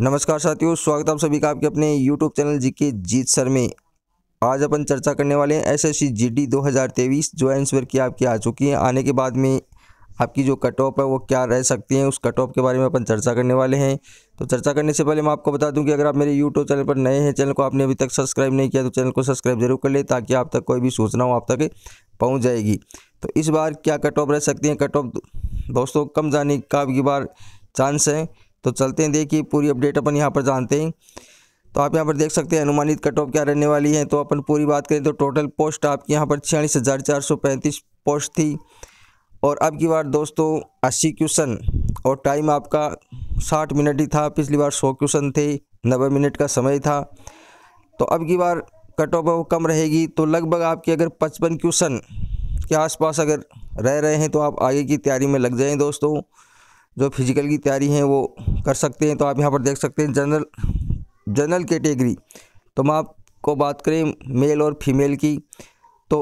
नमस्कार साथियों स्वागत आप सभी का आपके अपने यूट्यूब चैनल जी के जीत सर में आज अपन चर्चा करने वाले हैं S S C G D दो हज़ार तेईस जो एंसवर की आपकी आ चुकी है आने के बाद में आपकी जो कट ऑफ है वो क्या रह सकती है उस कट ऑफ के बारे में अपन चर्चा करने वाले हैं तो चर्चा करने से पहले मैं आपको बता दूं कि अगर आप मेरे यूट्यूब चैनल पर नए हैं चैनल को आपने अभी तक सब्सक्राइब नहीं किया तो चैनल को सब्सक्राइब जरूर कर ले ताकि आप तक कोई भी सूचना हो आप तक पहुँच जाएगी तो इस बार क्या कट ऑफ रह सकती है कट ऑफ दोस्तों कम जाने का अब बार चांस है तो चलते हैं देखिए पूरी अपडेट अपन यहाँ पर जानते हैं तो आप यहाँ पर देख सकते हैं अनुमानित कट ऑफ क्या रहने वाली है तो अपन पूरी बात करें तो टोटल पोस्ट आपकी यहाँ पर छियालीस हज़ार चार सौ पैंतीस पोस्ट थी और अब की बार दोस्तों अस्सी क्वेश्चन और टाइम आपका साठ मिनट ही था पिछली बार सौ क्वेश्चन थे नब्बे मिनट का समय था तो अब की बार कट ऑफ कम रहेगी तो लगभग आपके अगर पचपन क्वेश्चन के आसपास अगर रह रहे हैं तो आप आगे की तैयारी में लग जाएं दोस्तों जो फिज़िकल की तैयारी है वो कर सकते हैं तो आप यहाँ पर देख सकते हैं जनरल जनरल कैटेगरी तो मैं आपको बात करें मेल और फीमेल की तो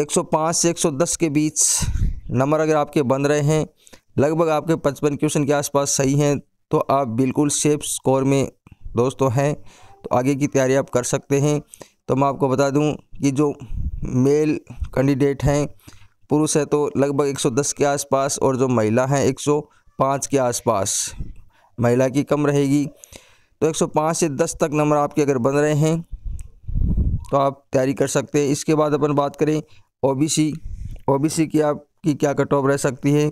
105 से 110 के बीच नंबर अगर आपके बन रहे हैं लगभग आपके पचपन क्वेश्चन के आसपास सही हैं तो आप बिल्कुल सेफ स्कोर में दोस्तों तो हैं तो आगे की तैयारी आप कर सकते हैं तो मैं आपको बता दूं कि जो मेल कैंडिडेट हैं पुरुष है तो लगभग 110 के आसपास और जो महिला हैं 100 पाँच के आसपास महिला की कम रहेगी तो 105 से 10 तक नंबर आपके अगर बन रहे हैं तो आप तैयारी कर सकते हैं इसके बाद अपन बात करें ओबीसी ओबीसी की आपकी क्या कट ऑफ रह सकती है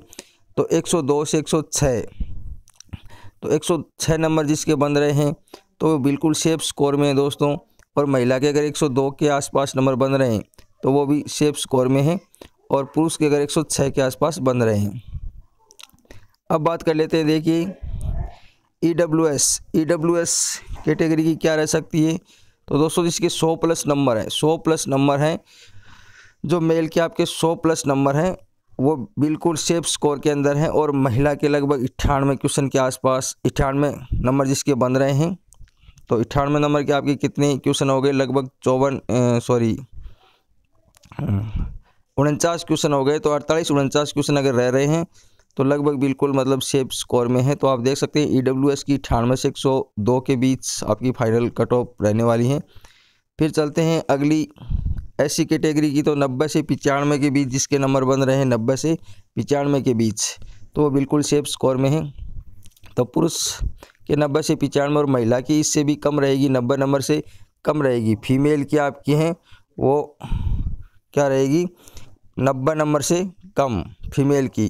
तो 102 से 106 तो 106 नंबर जिसके बन रहे हैं तो बिल्कुल सेफ स्कोर में है दोस्तों और महिला के अगर 102 के आसपास नंबर बन रहे हैं तो वो भी सेफ स्कोर में हैं और पुरुष के अगर छः के आसपास बन रहे हैं अब बात कर लेते हैं देखिए E W S E W S category की क्या रह सकती है तो दोस्तों इसके सौ प्लस नंबर है सौ प्लस नंबर हैं जो मेल के आपके सौ प्लस नंबर हैं वो बिल्कुल सेफ स्कोर के अंदर हैं और महिला के लगभग अट्ठानवे क्वेश्चन के आसपास अट्ठानवे नंबर जिसके बन रहे हैं तो अट्ठानवे नंबर के आपके कितने क्वेश्चन हो गए लगभग चौवन सॉरी उनचास क्वेश्चन हो गए तो अड़तालीस उनचास क्वेश्चन अगर रह रहे हैं तो लगभग बिल्कुल मतलब सेप स्कोर में है तो आप देख सकते हैं ई e की अठानवे से एक के बीच आपकी फाइनल कट ऑफ रहने वाली है फिर चलते हैं अगली ऐसी कैटेगरी की तो नब्बे से पचानवे के बीच जिसके नंबर बन रहे हैं नब्बे से पचानवे के बीच तो वो बिल्कुल सेफ स्कोर में है तो पुरुष के नब्बे से पचानवे और महिला की इससे भी कम रहेगी नब्बे नंबर से कम रहेगी फीमेल की आपकी हैं वो क्या रहेगी नब्बे नंबर से कम फीमेल की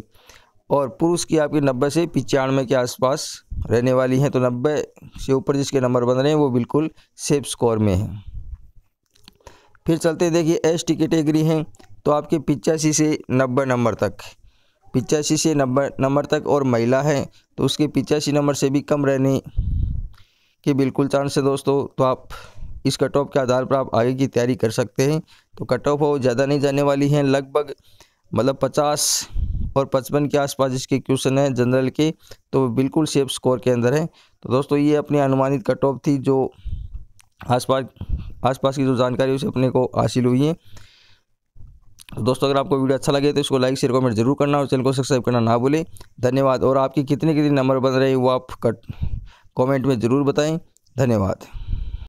और पुरुष की आपकी नब्बे से पिचानवे के आसपास रहने वाली हैं तो नब्बे से ऊपर जिसके नंबर बन रहे हैं वो बिल्कुल सेफ स्कोर में हैं फिर चलते देखिए एस टी कैटेगरी हैं तो आपके पिचासी से नब्बे नंबर तक पिचासी से नब्बे नंबर तक और महिला हैं तो उसके पिचासी नंबर से भी कम रहने के बिल्कुल चांस है दोस्तों तो आप इस कट ऑफ के आधार पर आप आगे की तैयारी कर सकते हैं तो कट ऑफ वो ज़्यादा नहीं जाने वाली हैं लगभग मतलब पचास और पचपन के आसपास इसके क्वेश्चन है जनरल के तो बिल्कुल सेफ स्कोर के अंदर है तो दोस्तों ये अपनी अनुमानित कट ऑफ थी जो आसपास आसपास की जो जानकारी उसे अपने को हासिल हुई है तो दोस्तों अगर आपको वीडियो अच्छा लगे तो इसको लाइक शेयर कमेंट जरूर करना और चैनल को सब्सक्राइब करना ना भूलें धन्यवाद और आपके कितने कितने नंबर बन रहे हैं वो आप कट कमेंट में ज़रूर बताएं धन्यवाद